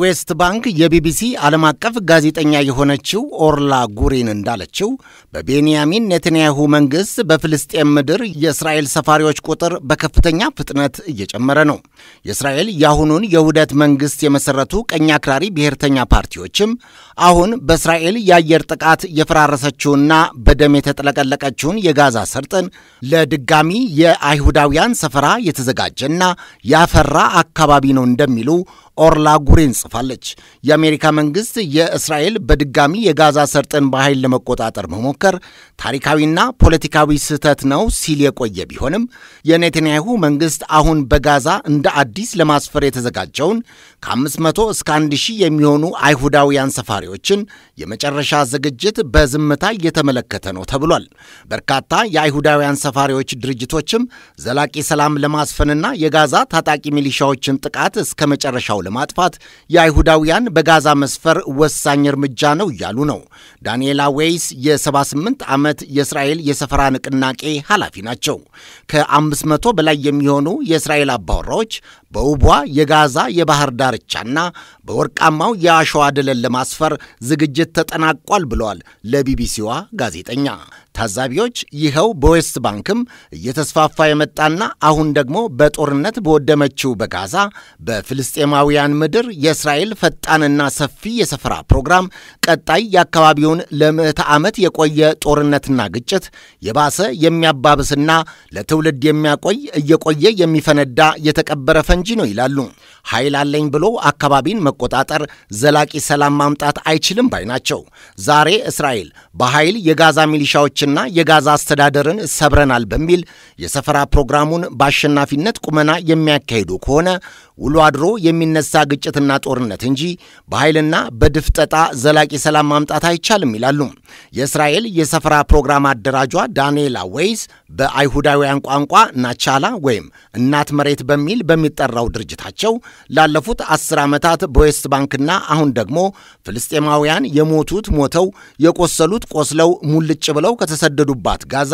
በዌስት ባንክ የቢቢሲ ዓለም አቀፍ ጋዜጠኛ የሆነችው ኦርላ ጉሪን እንዳለችው በቤንያሚን ኔትንያሁ መንግሥት በፍልስጤም ምድር የእስራኤል ሰፋሪዎች ቁጥር በከፍተኛ ፍጥነት እየጨመረ ነው። የእስራኤል የአሁኑን የውህደት መንግሥት የመሠረቱ ቀኝ አክራሪ ብሔርተኛ ፓርቲዎችም አሁን በእስራኤል የአየር ጥቃት የፈራረሰችውና በደም የተጥለቀለቀችውን የጋዛ ሰርጥን ለድጋሚ የአይሁዳውያን ሰፈራ የተዘጋጀና ያፈራ አካባቢ ነው እንደሚሉ ኦርላ ጉሬን ጽፋለች። የአሜሪካ መንግስት የእስራኤል በድጋሚ የጋዛ ሰርጥን በኃይል ለመቆጣጠር መሞከር ታሪካዊና ፖለቲካዊ ስህተት ነው ሲል የቆየ ቢሆንም የኔተንያሁ መንግስት አሁን በጋዛ እንደ አዲስ ለማስፈር የተዘጋጀውን ከ500 እስከ 1000 የሚሆኑ አይሁዳውያን ሰፋሪዎችን የመጨረሻ ዝግጅት በዝምታ እየተመለከተ ነው ተብሏል። በርካታ የአይሁዳውያን ሰፋሪዎች ድርጅቶችም ዘላቂ ሰላም ለማስፈንና የጋዛ ታጣቂ ሚሊሻዎችን ጥቃት እስከ መጨረሻው ለማጥፋት የአይሁዳውያን በጋዛ መስፈር ወሳኝ እርምጃ ነው እያሉ ነው። ዳንኤላ ዌይስ የ78 ዓመት የእስራኤል የሰፈራ ንቅናቄ ኃላፊ ናቸው። ከ500 በላይ የሚሆኑ የእስራኤል አባወራዎች በውቧ የጋዛ የባህር ዳርቻና በወርቃማው የአሸዋ ደለል ለማስፈር ዝግጅት ተጠናቋል ብለዋል ለቢቢሲዋ ጋዜጠኛ። ታዛቢዎች ይኸው በዌስት ባንክም እየተስፋፋ የመጣና አሁን ደግሞ በጦርነት በወደመችው በጋዛ በፍልስጤማውያን ምድር የእስራኤል ፈጣንና ሰፊ የሰፈራ ፕሮግራም ቀጣይ የአካባቢውን ለምዕተ ዓመት የቆየ ጦርነትና ግጭት የባሰ የሚያባብስና ለትውልድ የሚያቆይ እየቆየ የሚፈነዳ የተቀበረ ፈንጂ ነው ይላሉ። ኃይል አለኝ ብሎ አካባቢን መቆጣጠር ዘላቂ ሰላም ማምጣት አይችልም ባይ ናቸው። ዛሬ እስራኤል በኃይል የጋዛ ሚሊሻዎችና የጋዛ አስተዳደርን ሰብረናል በሚል የሰፈራ ፕሮግራሙን በአሸናፊነት ቁመና የሚያካሂዱ ከሆነ ውሎ አድሮ የሚነሳ ግጭትና ጦርነት እንጂ በኃይልና በድፍጠጣ ዘላቂ ሰላም ማምጣት አይቻልም ይላሉ። የእስራኤል የሰፈራ ፕሮግራም አደራጇ ዳንኤላ ወይዝ በአይሁዳውያን ቋንቋ ናቻላ ወይም እናት መሬት በሚል በሚጠራው ድርጅታቸው ላለፉት አስር ዓመታት በዌስት ባንክና አሁን ደግሞ ፍልስጤማውያን የሞቱት ሞተው የቆሰሉት ቆስለው ሙልጭ ብለው ከተሰደዱባት ጋዛ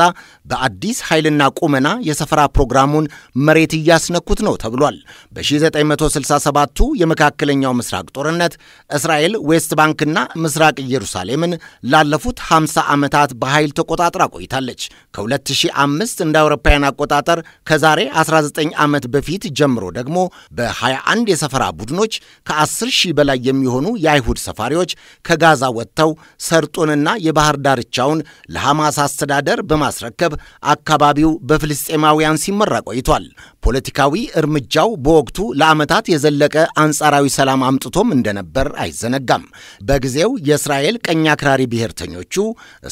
በአዲስ ኃይልና ቁመና የሰፈራ ፕሮግራሙን መሬት እያስነኩት ነው ተብሏል። በ 1967 ቱ የመካከለኛው ምስራቅ ጦርነት እስራኤል ዌስት ባንክና ምስራቅ ኢየሩሳሌምን ላለፉት 50 ዓመታት በኃይል ተቆጣጥራ ቆይታለች። ከ2005 እንደ አውሮፓውያን አቆጣጠር ከዛሬ 19 ዓመት በፊት ጀምሮ ደግሞ በ21 የሰፈራ ቡድኖች ከ10 ሺህ በላይ የሚሆኑ የአይሁድ ሰፋሪዎች ከጋዛ ወጥተው ሰርጡንና የባህር ዳርቻውን ለሐማስ አስተዳደር በማስረከብ አካባቢው በፍልስጤማውያን ሲመራ ቆይቷል። ፖለቲካዊ እርምጃው በወቅቱ ለዓመታት የዘለቀ አንጻራዊ ሰላም አምጥቶም እንደነበር አይዘነጋም። በጊዜው የእስራኤል ቀኝ አክራሪ ብሔርተኞቹ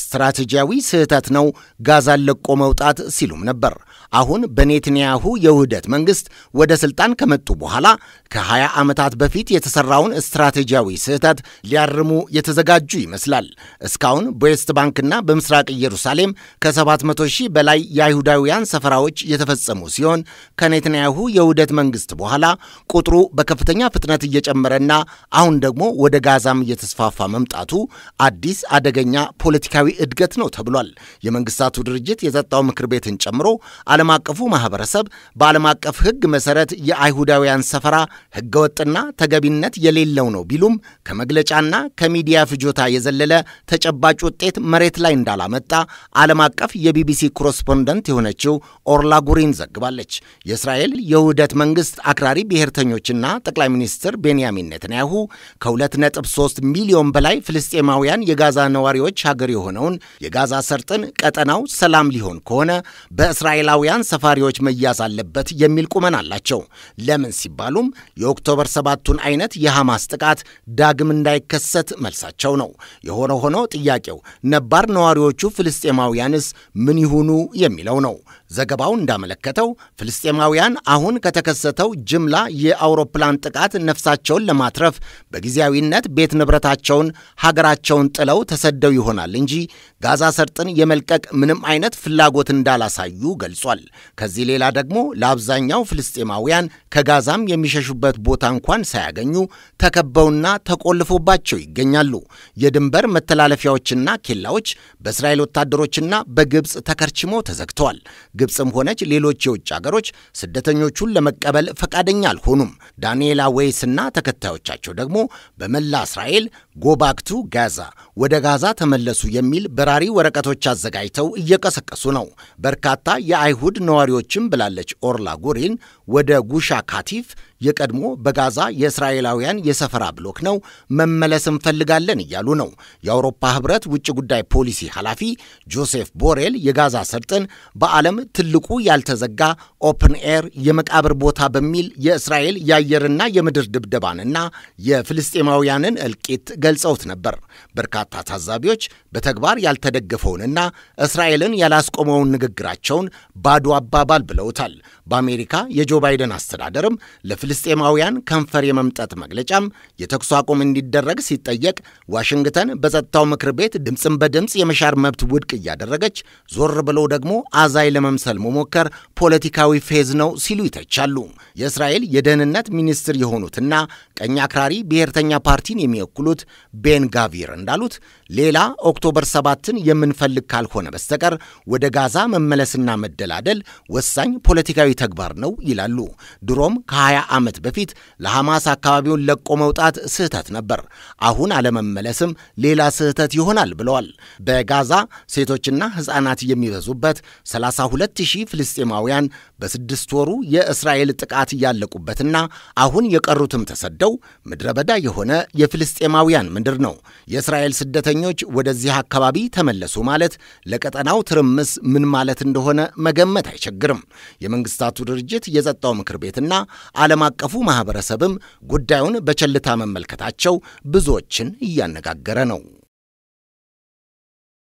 ስትራቴጂያዊ ስህተት ነው ጋዛን ለቆ መውጣት ሲሉም ነበር። አሁን በኔትንያሁ የውህደት መንግሥት ወደ ሥልጣን ከመጡ በኋላ ከ20 ዓመታት በፊት የተሠራውን ስትራቴጂያዊ ስህተት ሊያርሙ የተዘጋጁ ይመስላል። እስካሁን በዌስት ባንክና በምስራቅ ኢየሩሳሌም ከ700 ሺህ በላይ የአይሁዳውያን ሰፈራዎች የተፈጸሙ ሲሆን ከኔትንያሁ የውህደት መንግሥት በኋላ ቁጥሩ በከፍተኛ ፍጥነት እየጨመረና አሁን ደግሞ ወደ ጋዛም እየተስፋፋ መምጣቱ አዲስ አደገኛ ፖለቲካዊ እድገት ነው ተብሏል። የመንግስታቱ ድርጅት የጸጥታው ምክር ቤትን ጨምሮ ዓለም አቀፉ ማህበረሰብ በዓለም አቀፍ ሕግ መሰረት የአይሁዳውያን ሰፈራ ህገወጥና ተገቢነት የሌለው ነው ቢሉም ከመግለጫና ከሚዲያ ፍጆታ የዘለለ ተጨባጭ ውጤት መሬት ላይ እንዳላመጣ ዓለም አቀፍ የቢቢሲ ኮረስፖንደንት የሆነችው ኦርላ ጉሪን ዘግባለች። የእስራኤል የውህደት መንግስት አክራሪ ብሔርተኞችና ጠቅላይ ሚኒስትር ቤንያሚን ኔትንያሁ ከ2.3 ሚሊዮን በላይ ፍልስጤማውያን የጋዛ ነዋሪዎች ሀገር የሆነውን የጋዛ ሰርጥን ቀጠናው ሰላም ሊሆን ከሆነ በእስራኤላውያን ሰፋሪዎች መያዝ አለበት የሚል ቁመን አላቸው። ለምን ሲባሉም የኦክቶበር ሰባቱን አይነት የሐማስ ጥቃት ዳግም እንዳይከሰት መልሳቸው ነው። የሆነ ሆኖ ጥያቄው ነባር ነዋሪዎቹ ፍልስጤማውያንስ ምን ይሁኑ የሚለው ነው። ዘገባው እንዳመለከተው ፍልስጤማውያን አሁን ከተከሰተው ጅምላ በኋላ የአውሮፕላን ጥቃት ነፍሳቸውን ለማትረፍ በጊዜያዊነት ቤት ንብረታቸውን፣ ሀገራቸውን ጥለው ተሰደው ይሆናል እንጂ ጋዛ ሰርጥን የመልቀቅ ምንም አይነት ፍላጎት እንዳላሳዩ ገልጿል። ከዚህ ሌላ ደግሞ ለአብዛኛው ፍልስጤማውያን ከጋዛም የሚሸሹበት ቦታ እንኳን ሳያገኙ ተከበውና ተቆልፎባቸው ይገኛሉ። የድንበር መተላለፊያዎችና ኬላዎች በእስራኤል ወታደሮችና በግብፅ ተከርችሞ ተዘግተዋል። ግብፅም ሆነች ሌሎች የውጭ አገሮች ስደተኞቹን ለመቀበል ፈቃደኛ አልሆኑም። ዳንኤላ ዌይስና ተከታዮቻቸው ደግሞ በመላ እስራኤል ጎባክቱ ጋዛ ወደ ጋዛ ተመለሱ የሚል በራሪ ወረቀቶች አዘጋጅተው እየቀሰቀሱ ነው። በርካታ የአይሁድ ነዋሪዎችም ብላለች ኦርላ ጉሪን፣ ወደ ጉሻ ካቲፍ የቀድሞ በጋዛ የእስራኤላውያን የሰፈራ ብሎክ ነው መመለስ እንፈልጋለን እያሉ ነው። የአውሮፓ ህብረት ውጭ ጉዳይ ፖሊሲ ኃላፊ ጆሴፍ ቦሬል የጋዛ ሰርጥን በዓለም ትልቁ ያልተዘጋ ኦፕን ኤር የመቃብር ቦታ በሚል የእስራኤል የአየርና የምድር ድብደባንና የፍልስጤማውያንን እልቂት ገልጸውት ነበር። በርካታ ታዛቢዎች በተግባር ያልተደገፈውንና እስራኤልን ያላስቆመውን ንግግራቸውን ባዶ አባባል ብለውታል። በአሜሪካ የጆ ባይደን አስተዳደርም ለፍልስጤማውያን ከንፈር የመምጠት መግለጫም የተኩስ አቁም እንዲደረግ ሲጠየቅ ዋሽንግተን በጸጥታው ምክር ቤት ድምፅን በድምፅ የመሻር መብት ውድቅ እያደረገች ዞር ብሎ ደግሞ አዛይ ለመምሰል መሞከር ፖለቲካዊ ፌዝ ነው ሲሉ ይተቻሉ። የእስራኤል የደህንነት ሚኒስትር የሆኑትና ቀኝ አክራሪ ብሔርተኛ ፓርቲን የሚወክሉት ቤንጋቪር እንዳሉት ሌላ ኦክቶበር ሰባትን የምንፈልግ ካልሆነ በስተቀር ወደ ጋዛ መመለስና መደላደል ወሳኝ ፖለቲካዊ ተግባር ነው ይላሉ። ድሮም ከ20 ዓመት በፊት ለሐማስ አካባቢውን ለቆ መውጣት ስህተት ነበር፣ አሁን አለመመለስም ሌላ ስህተት ይሆናል ብለዋል። በጋዛ ሴቶችና ሕፃናት የሚበዙበት 32000 ፍልስጤማውያን በስድስት ወሩ የእስራኤል ጥቃት ያለቁበትና አሁን የቀሩትም ተሰደው ምድረ በዳ የሆነ የፍልስጤማውያን ሱዳን ምድር ነው። የእስራኤል ስደተኞች ወደዚህ አካባቢ ተመለሱ ማለት ለቀጠናው ትርምስ ምን ማለት እንደሆነ መገመት አይቸግርም። የመንግስታቱ ድርጅት የጸጥታው ምክር ቤትና ዓለም አቀፉ ማኅበረሰብም ጉዳዩን በቸልታ መመልከታቸው ብዙዎችን እያነጋገረ ነው።